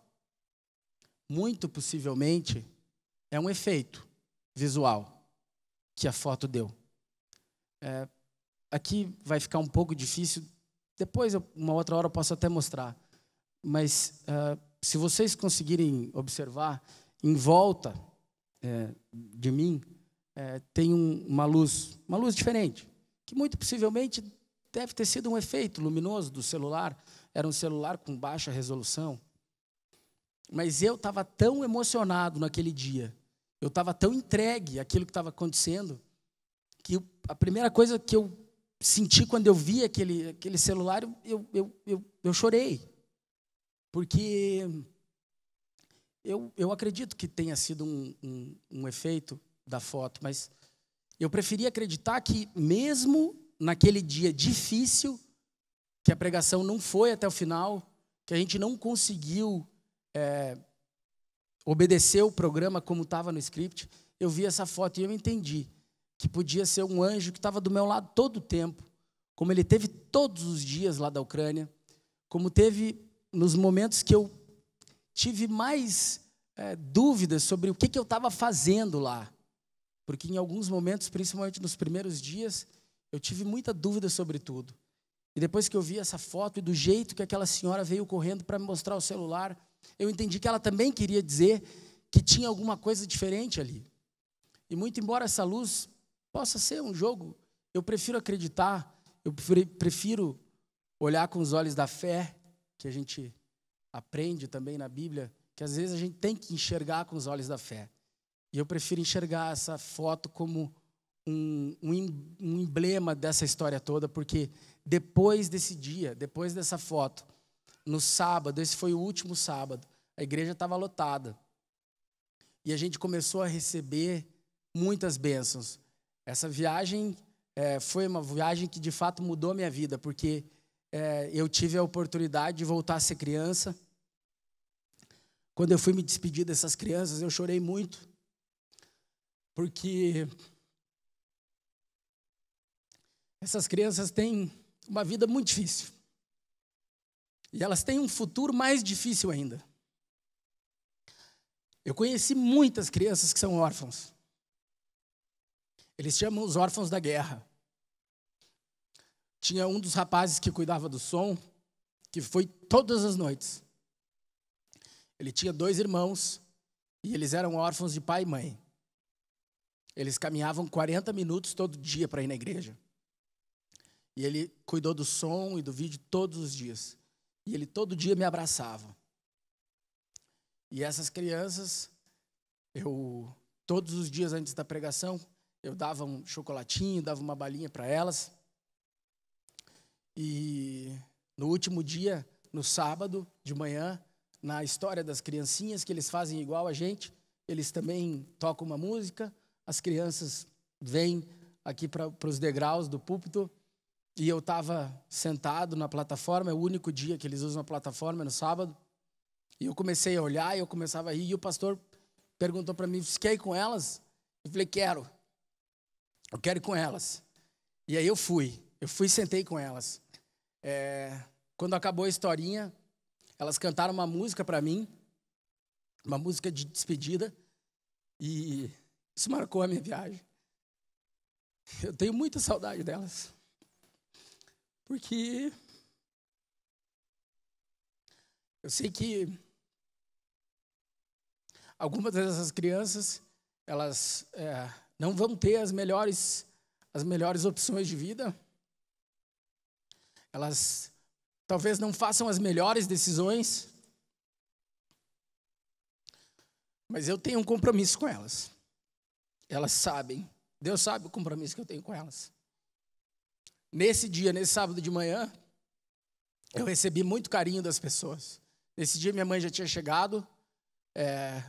muito possivelmente, é um efeito visual que a foto deu. É, aqui vai ficar um pouco difícil, depois, uma outra hora, eu posso até mostrar. Mas é, se vocês conseguirem observar, em volta é, de mim é, tem um, uma luz, uma luz diferente, que muito possivelmente deve ter sido um efeito luminoso do celular. Era um celular com baixa resolução. Mas eu estava tão emocionado naquele dia eu estava tão entregue àquilo que estava acontecendo que a primeira coisa que eu senti quando eu vi aquele, aquele celular, eu, eu, eu, eu chorei. Porque eu, eu acredito que tenha sido um, um, um efeito da foto, mas eu preferia acreditar que, mesmo naquele dia difícil, que a pregação não foi até o final, que a gente não conseguiu é, obedeceu o programa como estava no script, eu vi essa foto e eu entendi que podia ser um anjo que estava do meu lado todo o tempo, como ele teve todos os dias lá da Ucrânia, como teve nos momentos que eu tive mais é, dúvidas sobre o que, que eu estava fazendo lá. Porque em alguns momentos, principalmente nos primeiros dias, eu tive muita dúvida sobre tudo. E depois que eu vi essa foto e do jeito que aquela senhora veio correndo para me mostrar o celular, eu entendi que ela também queria dizer que tinha alguma coisa diferente ali. E muito embora essa luz possa ser um jogo, eu prefiro acreditar, eu prefiro olhar com os olhos da fé, que a gente aprende também na Bíblia, que às vezes a gente tem que enxergar com os olhos da fé. E eu prefiro enxergar essa foto como um, um, um emblema dessa história toda, porque depois desse dia, depois dessa foto, no sábado, esse foi o último sábado, a igreja estava lotada. E a gente começou a receber muitas bênçãos. Essa viagem é, foi uma viagem que de fato mudou a minha vida, porque é, eu tive a oportunidade de voltar a ser criança. Quando eu fui me despedir dessas crianças, eu chorei muito, porque essas crianças têm uma vida muito difícil. E elas têm um futuro mais difícil ainda. Eu conheci muitas crianças que são órfãos. Eles chamam os órfãos da guerra. Tinha um dos rapazes que cuidava do som, que foi todas as noites. Ele tinha dois irmãos e eles eram órfãos de pai e mãe. Eles caminhavam 40 minutos todo dia para ir na igreja. E ele cuidou do som e do vídeo todos os dias. E ele todo dia me abraçava. E essas crianças, eu todos os dias antes da pregação, eu dava um chocolatinho, dava uma balinha para elas. E no último dia, no sábado de manhã, na história das criancinhas, que eles fazem igual a gente, eles também tocam uma música, as crianças vêm aqui para os degraus do púlpito e eu estava sentado na plataforma, é o único dia que eles usam a plataforma, é no sábado. E eu comecei a olhar, e eu começava a rir, e o pastor perguntou para mim: fiquei com elas? Eu falei: quero. Eu quero ir com elas. E aí eu fui. Eu fui e sentei com elas. É, quando acabou a historinha, elas cantaram uma música para mim, uma música de despedida, e isso marcou a minha viagem. Eu tenho muita saudade delas. Porque eu sei que algumas dessas crianças elas é, não vão ter as melhores as melhores opções de vida. Elas talvez não façam as melhores decisões. Mas eu tenho um compromisso com elas. Elas sabem. Deus sabe o compromisso que eu tenho com elas. Nesse dia, nesse sábado de manhã, eu recebi muito carinho das pessoas. Nesse dia, minha mãe já tinha chegado. É,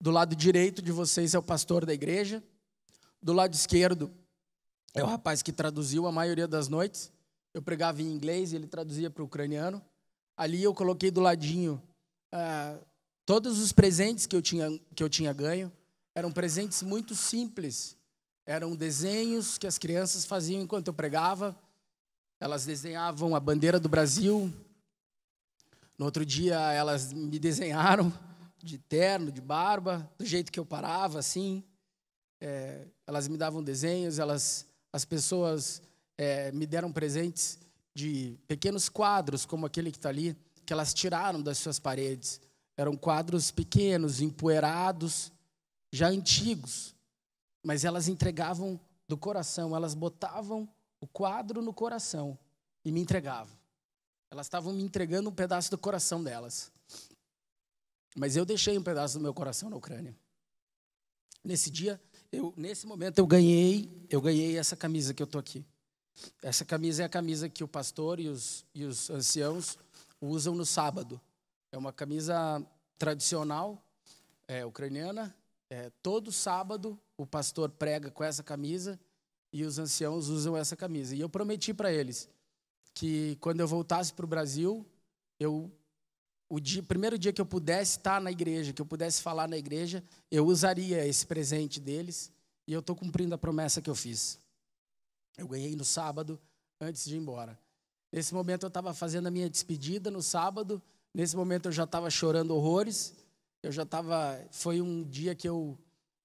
do lado direito de vocês é o pastor da igreja. Do lado esquerdo é o rapaz que traduziu a maioria das noites. Eu pregava em inglês e ele traduzia para o ucraniano. Ali eu coloquei do ladinho é, todos os presentes que eu tinha, que eu tinha ganho. Eram presentes muito simples, eram desenhos que as crianças faziam enquanto eu pregava. Elas desenhavam a bandeira do Brasil. No outro dia, elas me desenharam de terno, de barba, do jeito que eu parava, assim. É, elas me davam desenhos, elas, as pessoas é, me deram presentes de pequenos quadros, como aquele que está ali, que elas tiraram das suas paredes. Eram quadros pequenos, empoeirados, já antigos, mas elas entregavam do coração, elas botavam o quadro no coração e me entregavam. Elas estavam me entregando um pedaço do coração delas. Mas eu deixei um pedaço do meu coração na Ucrânia. Nesse dia, eu, nesse momento eu ganhei, eu ganhei essa camisa que eu tô aqui. Essa camisa é a camisa que o pastor e os, e os anciãos usam no sábado. É uma camisa tradicional é, ucraniana. É, todo sábado o pastor prega com essa camisa e os anciãos usam essa camisa. E eu prometi para eles que quando eu voltasse para o Brasil, eu o dia, primeiro dia que eu pudesse estar tá na igreja, que eu pudesse falar na igreja, eu usaria esse presente deles e eu estou cumprindo a promessa que eu fiz. Eu ganhei no sábado antes de ir embora. Nesse momento eu estava fazendo a minha despedida no sábado. Nesse momento eu já estava chorando horrores. Eu já estava. Foi um dia que eu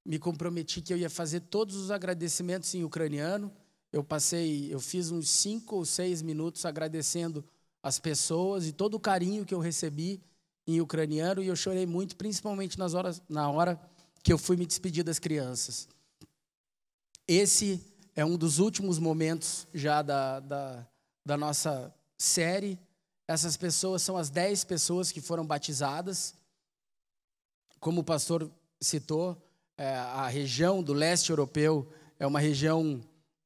me comprometi que eu ia fazer todos os agradecimentos em ucraniano. Eu passei, eu fiz uns cinco ou seis minutos agradecendo as pessoas e todo o carinho que eu recebi em ucraniano e eu chorei muito, principalmente nas horas, na hora que eu fui me despedir das crianças. Esse é um dos últimos momentos já da, da, da nossa série. Essas pessoas são as dez pessoas que foram batizadas. Como o pastor citou, é, a região do leste europeu é uma região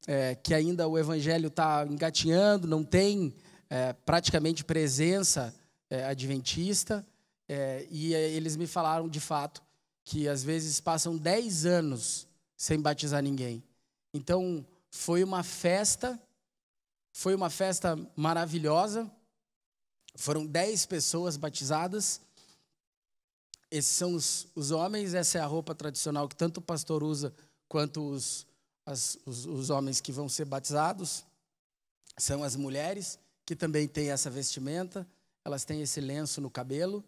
é, que ainda o evangelho está engatinhando, não tem é, praticamente presença é, adventista. É, e é, eles me falaram de fato que às vezes passam 10 anos sem batizar ninguém. Então foi uma festa, foi uma festa maravilhosa. Foram 10 pessoas batizadas esses são os, os homens, essa é a roupa tradicional que tanto o pastor usa quanto os, as, os, os homens que vão ser batizados. São as mulheres que também têm essa vestimenta, elas têm esse lenço no cabelo.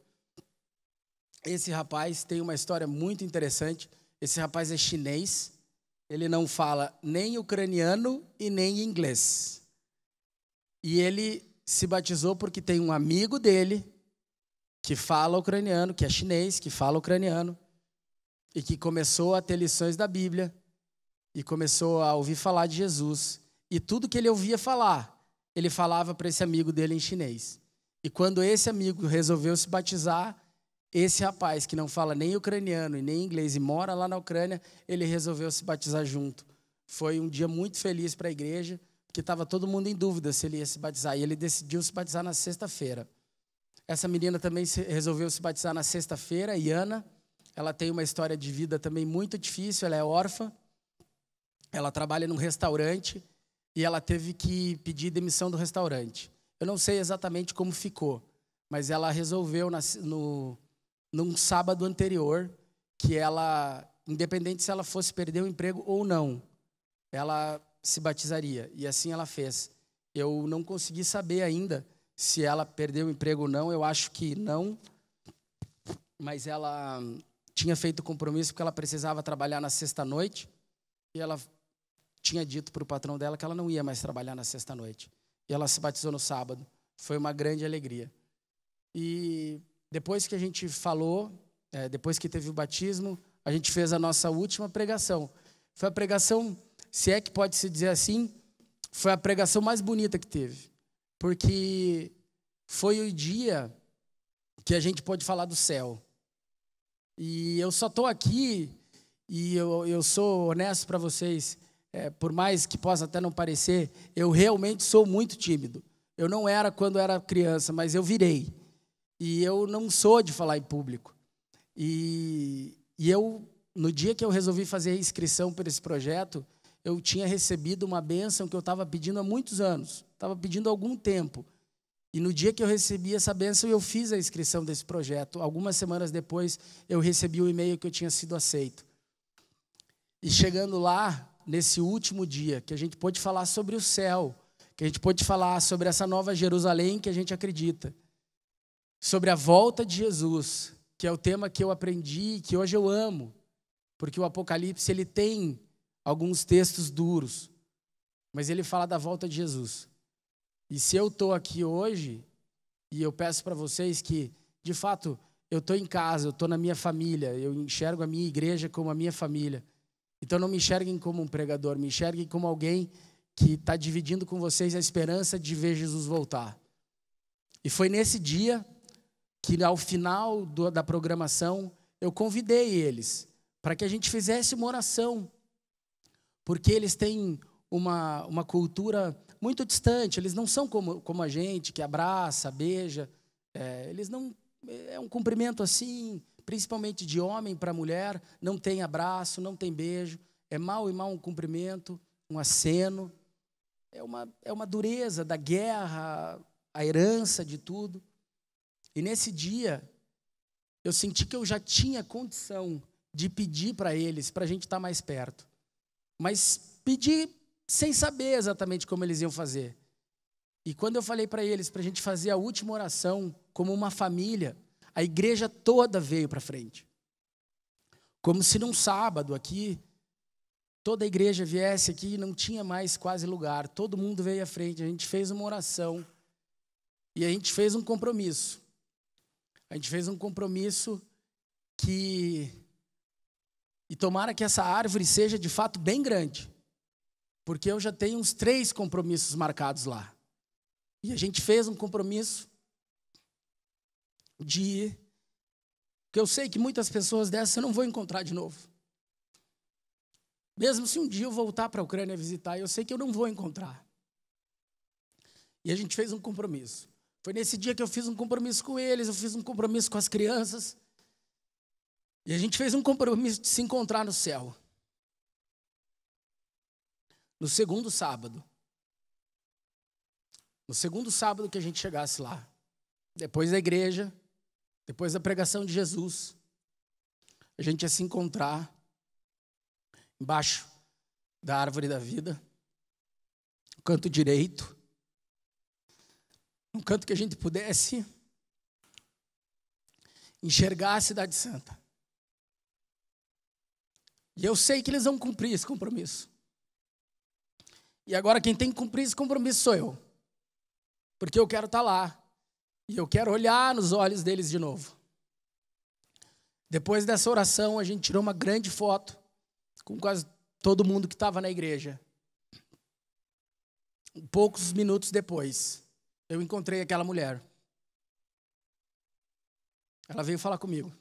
Esse rapaz tem uma história muito interessante. Esse rapaz é chinês, ele não fala nem ucraniano e nem inglês. E ele se batizou porque tem um amigo dele que fala ucraniano, que é chinês, que fala ucraniano, e que começou a ter lições da Bíblia, e começou a ouvir falar de Jesus. E tudo que ele ouvia falar, ele falava para esse amigo dele em chinês. E quando esse amigo resolveu se batizar, esse rapaz que não fala nem ucraniano e nem inglês e mora lá na Ucrânia, ele resolveu se batizar junto. Foi um dia muito feliz para a igreja, porque estava todo mundo em dúvida se ele ia se batizar. E ele decidiu se batizar na sexta-feira. Essa menina também resolveu se batizar na sexta-feira, Iana. Ela tem uma história de vida também muito difícil, ela é órfã. Ela trabalha num restaurante e ela teve que pedir demissão do restaurante. Eu não sei exatamente como ficou, mas ela resolveu na, no, num sábado anterior que ela, independente se ela fosse perder o emprego ou não, ela se batizaria. E assim ela fez. Eu não consegui saber ainda se ela perdeu o emprego ou não, eu acho que não. Mas ela tinha feito compromisso porque ela precisava trabalhar na sexta-noite e ela tinha dito para o patrão dela que ela não ia mais trabalhar na sexta-noite. E ela se batizou no sábado. Foi uma grande alegria. E depois que a gente falou, é, depois que teve o batismo, a gente fez a nossa última pregação. Foi a pregação, se é que pode se dizer assim, foi a pregação mais bonita que teve porque foi o dia que a gente pôde falar do céu. E eu só estou aqui, e eu, eu sou honesto para vocês, é, por mais que possa até não parecer, eu realmente sou muito tímido. Eu não era quando era criança, mas eu virei. E eu não sou de falar em público. E, e eu, no dia que eu resolvi fazer a inscrição para esse projeto, eu tinha recebido uma bênção que eu estava pedindo há muitos anos, estava pedindo há algum tempo. E no dia que eu recebi essa bênção, eu fiz a inscrição desse projeto. Algumas semanas depois, eu recebi o e-mail que eu tinha sido aceito. E chegando lá, nesse último dia, que a gente pôde falar sobre o céu, que a gente pôde falar sobre essa nova Jerusalém que a gente acredita, sobre a volta de Jesus, que é o tema que eu aprendi, que hoje eu amo, porque o Apocalipse ele tem alguns textos duros, mas ele fala da volta de Jesus. E se eu estou aqui hoje, e eu peço para vocês que, de fato, eu estou em casa, eu estou na minha família, eu enxergo a minha igreja como a minha família. Então não me enxerguem como um pregador, me enxerguem como alguém que está dividindo com vocês a esperança de ver Jesus voltar. E foi nesse dia que, ao final do, da programação, eu convidei eles para que a gente fizesse uma oração porque eles têm uma, uma cultura muito distante, eles não são como, como a gente, que abraça, beija, é, eles não. É um cumprimento assim, principalmente de homem para mulher, não tem abraço, não tem beijo, é mal e mal um cumprimento, um aceno, é uma, é uma dureza da guerra, a herança de tudo. E nesse dia, eu senti que eu já tinha condição de pedir para eles, para a gente estar tá mais perto mas pedi sem saber exatamente como eles iam fazer. E quando eu falei para eles para a gente fazer a última oração como uma família, a igreja toda veio para frente. Como se num sábado aqui, toda a igreja viesse aqui e não tinha mais quase lugar. Todo mundo veio à frente. A gente fez uma oração e a gente fez um compromisso. A gente fez um compromisso que e tomara que essa árvore seja de fato bem grande, porque eu já tenho uns três compromissos marcados lá. E a gente fez um compromisso de ir, que eu sei que muitas pessoas dessas eu não vou encontrar de novo. Mesmo se um dia eu voltar para a Ucrânia visitar, eu sei que eu não vou encontrar. E a gente fez um compromisso. Foi nesse dia que eu fiz um compromisso com eles, eu fiz um compromisso com as crianças. E a gente fez um compromisso de se encontrar no céu. No segundo sábado. No segundo sábado que a gente chegasse lá. Depois da igreja, depois da pregação de Jesus. A gente ia se encontrar embaixo da árvore da vida, no canto direito, no canto que a gente pudesse enxergar a Cidade Santa. E eu sei que eles vão cumprir esse compromisso. E agora quem tem que cumprir esse compromisso sou eu. Porque eu quero estar tá lá. E eu quero olhar nos olhos deles de novo. Depois dessa oração, a gente tirou uma grande foto com quase todo mundo que estava na igreja. Poucos minutos depois, eu encontrei aquela mulher. Ela veio falar comigo.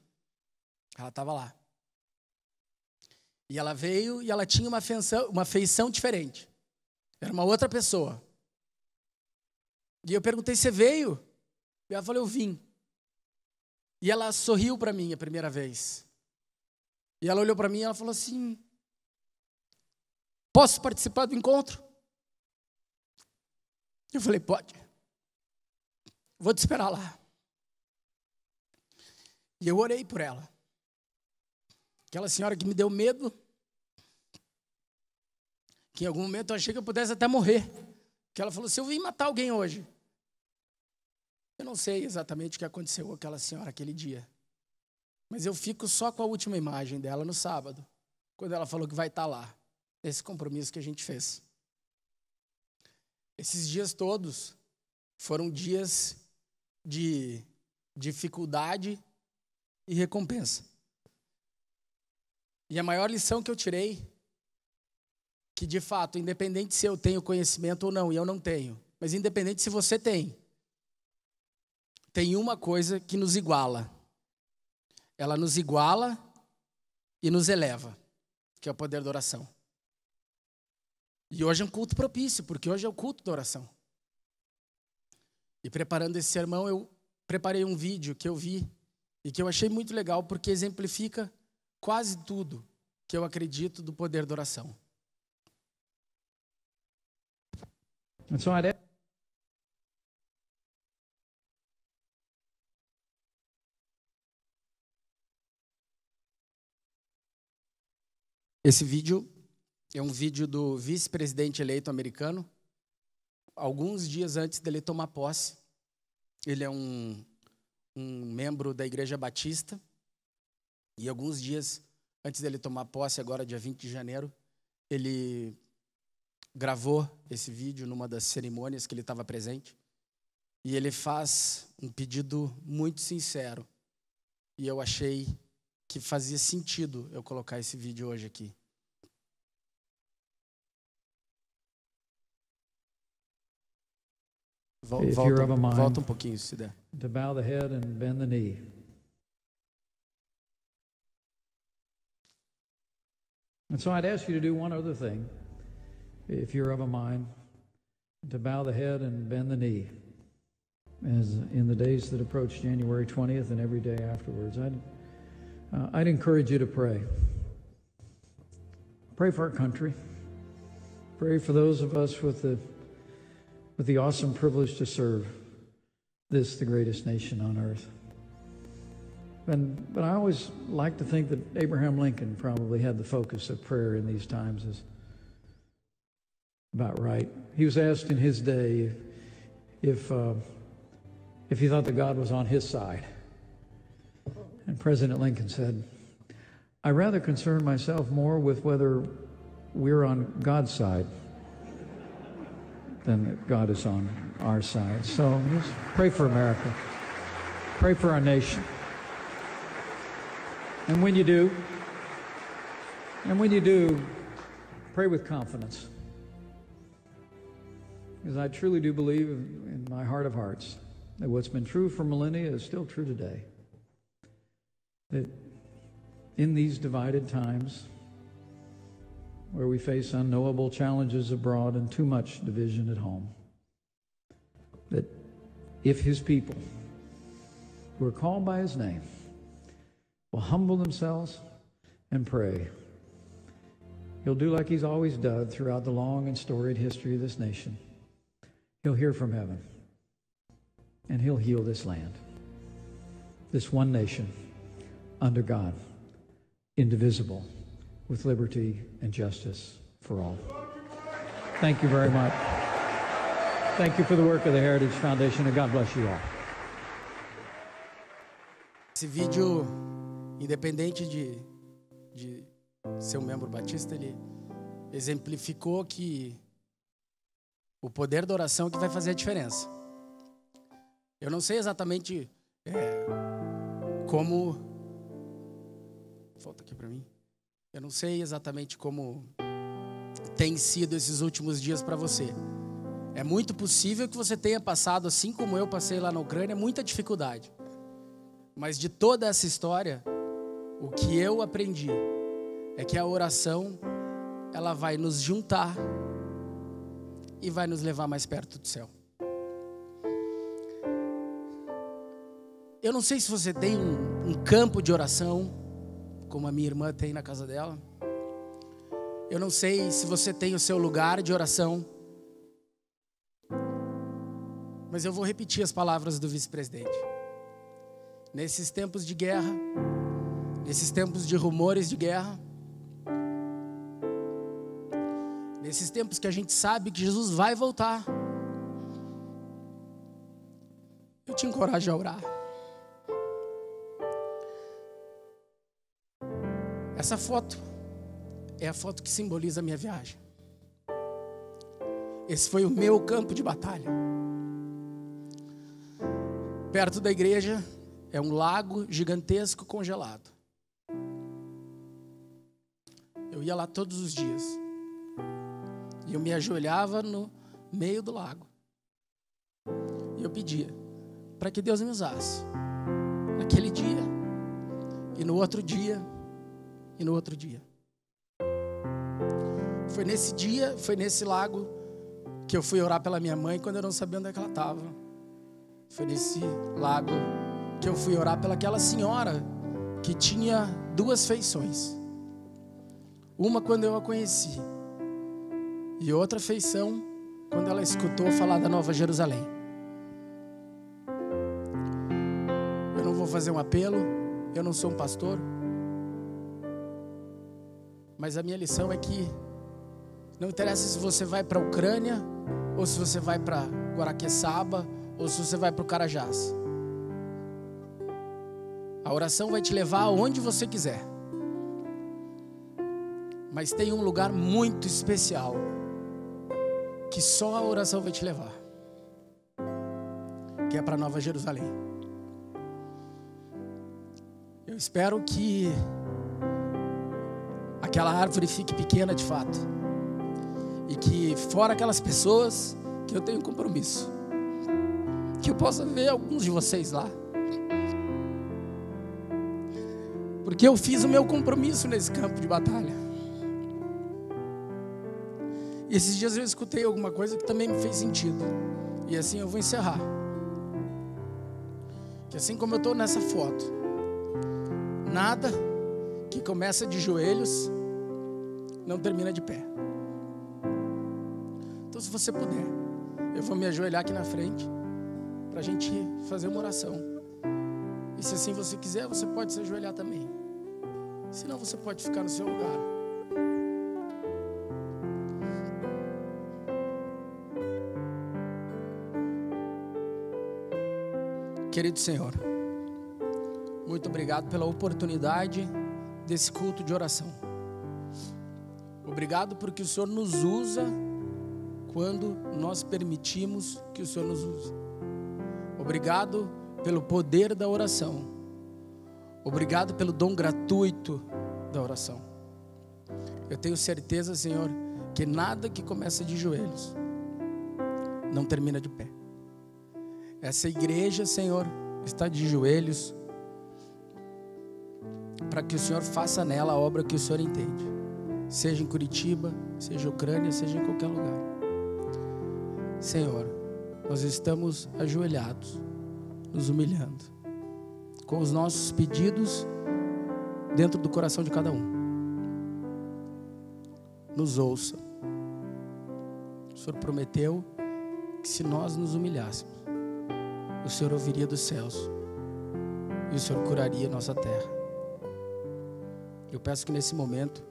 Ela estava lá. E ela veio e ela tinha uma feição, uma feição diferente. Era uma outra pessoa. E eu perguntei: Você veio? E ela falou: Eu vim. E ela sorriu para mim a primeira vez. E ela olhou para mim e ela falou assim: Posso participar do encontro? Eu falei: Pode. Vou te esperar lá. E eu orei por ela. Aquela senhora que me deu medo, que em algum momento eu achei que eu pudesse até morrer. Que ela falou: se eu vim matar alguém hoje. Eu não sei exatamente o que aconteceu com aquela senhora aquele dia. Mas eu fico só com a última imagem dela no sábado, quando ela falou que vai estar tá lá. Esse compromisso que a gente fez. Esses dias todos foram dias de dificuldade e recompensa. E a maior lição que eu tirei que de fato, independente se eu tenho conhecimento ou não, e eu não tenho, mas independente se você tem, tem uma coisa que nos iguala. Ela nos iguala e nos eleva, que é o poder da oração. E hoje é um culto propício, porque hoje é o culto da oração. E preparando esse sermão, eu preparei um vídeo que eu vi e que eu achei muito legal, porque exemplifica quase tudo que eu acredito do poder da oração. São areia Esse vídeo é um vídeo do vice-presidente eleito americano, alguns dias antes dele tomar posse. Ele é um, um membro da Igreja Batista, e alguns dias antes dele tomar posse, agora dia 20 de janeiro, ele gravou esse vídeo numa das cerimônias que ele estava presente. E ele faz um pedido muito sincero. E eu achei que fazia sentido eu colocar esse vídeo hoje aqui. Volta, volta um pouquinho, se der. To bow the head and bend the knee. And so I'd ask you to do one other thing. if you're of a mind, to bow the head and bend the knee, as in the days that approach January 20th and every day afterwards. I'd, uh, I'd encourage you to pray. Pray for our country. Pray for those of us with the, with the awesome privilege to serve this, the greatest nation on earth. And, but I always like to think that Abraham Lincoln probably had the focus of prayer in these times as about right. He was asked in his day if, if, uh, if he thought that God was on his side. And President Lincoln said, I rather concern myself more with whether we're on God's side than that God is on our side. So just pray for America. Pray for our nation. And when you do, and when you do, pray with confidence. Because I truly do believe in my heart of hearts that what's been true for millennia is still true today. That in these divided times, where we face unknowable challenges abroad and too much division at home, that if his people, who are called by his name, will humble themselves and pray, he'll do like he's always done throughout the long and storied history of this nation. He'll hear from heaven and he'll heal this land, this one nation under God, indivisible, with liberty and justice for all. Thank you very much. Thank you for the work of the Heritage Foundation, and God bless you all. Esse vídeo, independente de, de ser um membro batista, ele exemplificou que O poder da oração é que vai fazer a diferença. Eu não sei exatamente é, como. Volta aqui para mim. Eu não sei exatamente como tem sido esses últimos dias para você. É muito possível que você tenha passado, assim como eu passei lá na Ucrânia, muita dificuldade. Mas de toda essa história, o que eu aprendi é que a oração ela vai nos juntar e vai nos levar mais perto do céu. Eu não sei se você tem um, um campo de oração, como a minha irmã tem na casa dela. Eu não sei se você tem o seu lugar de oração. Mas eu vou repetir as palavras do vice-presidente. Nesses tempos de guerra, nesses tempos de rumores de guerra, Nesses tempos que a gente sabe que Jesus vai voltar. Eu te encorajo a orar. Essa foto é a foto que simboliza a minha viagem. Esse foi o meu campo de batalha. Perto da igreja é um lago gigantesco congelado. Eu ia lá todos os dias. E eu me ajoelhava no meio do lago. E eu pedia para que Deus me usasse. Naquele dia, e no outro dia, e no outro dia. Foi nesse dia, foi nesse lago, que eu fui orar pela minha mãe quando eu não sabia onde é ela estava. Foi nesse lago que eu fui orar pelaquela senhora que tinha duas feições. Uma quando eu a conheci e outra feição quando ela escutou falar da Nova Jerusalém. Eu não vou fazer um apelo, eu não sou um pastor, mas a minha lição é que não interessa se você vai para a Ucrânia, ou se você vai para Guaraqueçaba, ou se você vai para o Carajás. A oração vai te levar aonde você quiser. Mas tem um lugar muito especial que só a oração vai te levar. Que é para Nova Jerusalém. Eu espero que aquela árvore fique pequena de fato. E que fora aquelas pessoas que eu tenho compromisso. Que eu possa ver alguns de vocês lá. Porque eu fiz o meu compromisso nesse campo de batalha. E esses dias eu escutei alguma coisa que também me fez sentido. E assim eu vou encerrar. Que assim como eu estou nessa foto, nada que começa de joelhos não termina de pé. Então, se você puder, eu vou me ajoelhar aqui na frente para a gente fazer uma oração. E se assim você quiser, você pode se ajoelhar também. Senão, você pode ficar no seu lugar. Querido Senhor, muito obrigado pela oportunidade desse culto de oração. Obrigado porque o Senhor nos usa quando nós permitimos que o Senhor nos use. Obrigado pelo poder da oração. Obrigado pelo dom gratuito da oração. Eu tenho certeza, Senhor, que nada que começa de joelhos não termina de pé. Essa igreja, Senhor, está de joelhos para que o Senhor faça nela a obra que o Senhor entende, seja em Curitiba, seja Ucrânia, seja em qualquer lugar. Senhor, nós estamos ajoelhados, nos humilhando, com os nossos pedidos dentro do coração de cada um. Nos ouça. O Senhor prometeu que se nós nos humilhássemos, o Senhor ouviria dos céus e o Senhor curaria nossa terra. Eu peço que nesse momento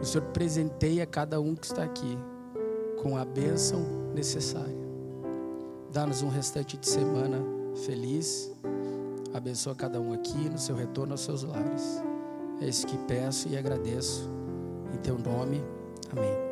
o Senhor presenteie a cada um que está aqui com a bênção necessária. Dá-nos um restante de semana feliz. Abençoa cada um aqui no seu retorno aos seus lares. É isso que peço e agradeço. Em teu nome. Amém.